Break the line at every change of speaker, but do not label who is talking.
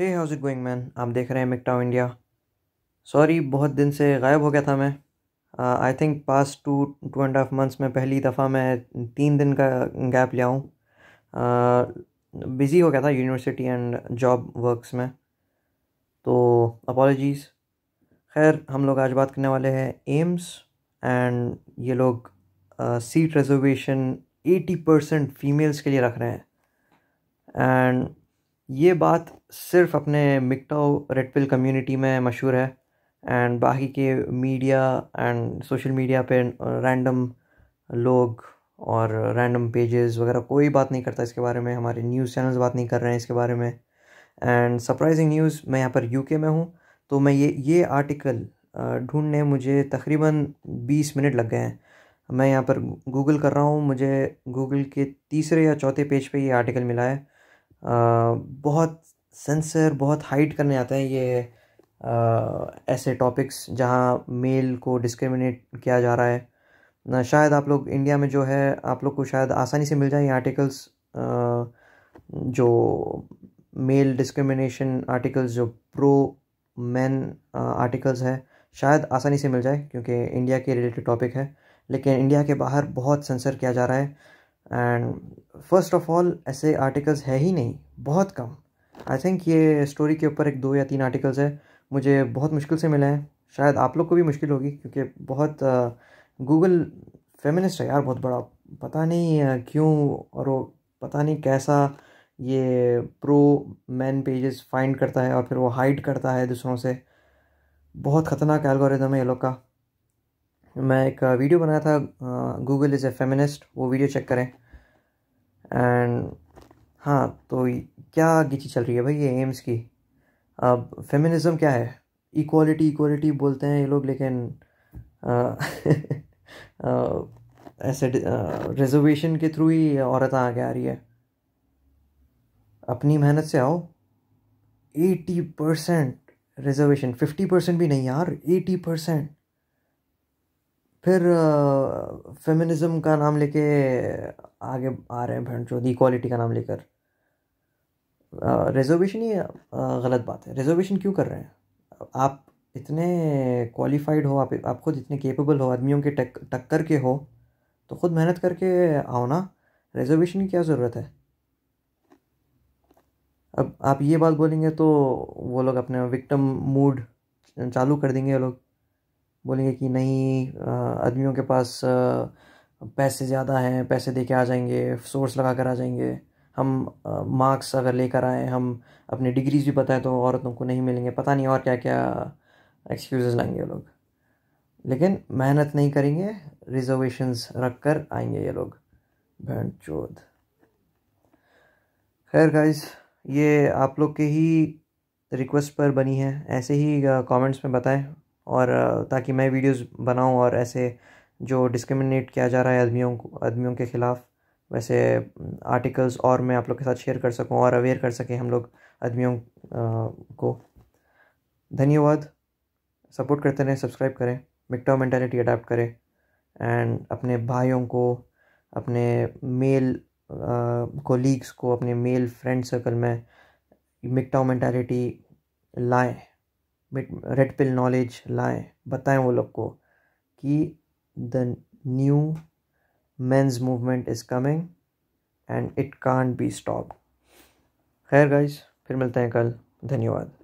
hey how's it going man आप देख रहे हैं मिकटाउ इंडिया सॉरी बहुत दिन से गायब हो गया था मैं I think past two two and half months में पहली दफ़ा मैं तीन दिन का गैप लिया हूँ बिज़ी uh, हो गया था यूनिवर्सिटी एंड जॉब वर्क्स में तो अपॉलोजीज खैर हम लोग आज बात करने वाले हैं एम्स एंड ये लोग seat reservation eighty percent females के लिए रख रहे हैं एंड ये बात सिर्फ अपने मिकटाओ रेड पिल कम्युनिटी में मशहूर है एंड बाकी के मीडिया एंड सोशल मीडिया पे रैंडम लोग और रैंडम पेजेस वगैरह कोई बात नहीं करता इसके बारे में हमारे न्यूज़ चैनल्स बात नहीं कर रहे हैं इसके बारे में एंड सरप्राइजिंग न्यूज़ मैं यहाँ पर यूके में हूँ तो मैं ये ये आर्टिकल ढूंढने मुझे तकरीबन बीस मिनट लग गए हैं मैं यहाँ पर गूगल कर रहा हूँ मुझे गूगल के तीसरे या चौथे पेज पे ये आर्टिकल मिला है बहुत सेंसर बहुत हाइड करने आता है ये आ, ऐसे टॉपिक्स जहाँ मेल को डिस्क्रिमिनेट किया जा रहा है ना शायद आप लोग इंडिया में जो है आप लोग को शायद आसानी से मिल जाए ये आर्टिकल्स आ, जो मेल डिस्क्रिमिनेशन आर्टिकल्स जो प्रो मैन आर्टिकल्स है शायद आसानी से मिल जाए क्योंकि इंडिया के रिलेटेड टॉपिक है लेकिन इंडिया के बाहर बहुत सेंसर किया जा रहा है एंड फर्स्ट ऑफ ऑल ऐसे आर्टिकल्स है ही नहीं बहुत कम आई थिंक ये स्टोरी के ऊपर एक दो या तीन आर्टिकल्स है मुझे बहुत मुश्किल से मिले हैं शायद आप लोग को भी मुश्किल होगी क्योंकि बहुत गूगल फेमिनिस्ट है यार बहुत बड़ा पता नहीं क्यों और वो पता नहीं कैसा ये प्रो मैन पेजेस फाइंड करता है और फिर वो हाइड करता है दूसरों से बहुत ख़तरनाक एल्गोरिदम है ये लोग का मैं एक वीडियो बनाया था गूगल इज़ ए फेमिनिस्ट वो वीडियो चेक करें एंड हाँ तो क्या गिची चल रही है भाई ये एम्स की अब फेमिनिज़म क्या है इक्वालिटी इक्वालिटी बोलते हैं ये लोग लेकिन ऐसे रिजर्वेशन के थ्रू ही औरत आगे आ रही है अपनी मेहनत से आओ eighty percent reservation fifty percent भी नहीं यार एटी परसेंट फिर फेमिनिज़म का नाम लेके आगे आ रहे हैं भैन चौध इक्वालिटी का नाम लेकर रिजर्वेशन ही गलत बात है रिजर्वेशन क्यों कर रहे हैं आप इतने क्वालिफाइड हो आप आप खुद इतने केपेबल हो आदमियों के टक टक्कर के हो तो खुद मेहनत करके आओ ना रिजर्वेशन की क्या ज़रूरत है अब आप ये बात बोलेंगे तो वो लोग अपने विक्टम मूड चालू कर देंगे ये लोग बोलेंगे कि नहीं आदमियों के पास पैसे ज़्यादा हैं पैसे दे के आ जाएंगे सोर्स लगा कर आ जाएंगे हम मार्क्स अगर लेकर आए हम अपनी डिग्रीज भी बताएं तो औरतों को नहीं मिलेंगे पता नहीं और क्या क्या एक्सक्यूज़ लाएंगे ये लोग लेकिन मेहनत नहीं करेंगे रिजर्वेशंस रख कर आएंगे ये लोग भैन चोद खैर गाइस ये आप लोग के ही रिक्वेस्ट पर बनी है ऐसे ही कमेंट्स में बताएं और ताकि मैं वीडियोस बनाऊं और ऐसे जो डिस्क्रिमिनेट किया जा रहा है आदमियों को आदमियों के ख़िलाफ़ वैसे आर्टिकल्स और मैं आप लोग के साथ शेयर कर सकूं और अवेयर कर सकें हम लोग आदमियों को धन्यवाद सपोर्ट करते रहें सब्सक्राइब करें मिकटॉ मैंटेलिटी अडाप्ट करें एंड अपने भाइयों को अपने मेल कोलीग्स को अपने मेल फ्रेंड सर्कल में मिकटॉ मैंटेलिटी लाएँ रेड पिल नॉलेज लाएं बताएं वो लोग को कि the new men's movement is coming and it can't be stop खैर गाइस फिर मिलते हैं कल धन्यवाद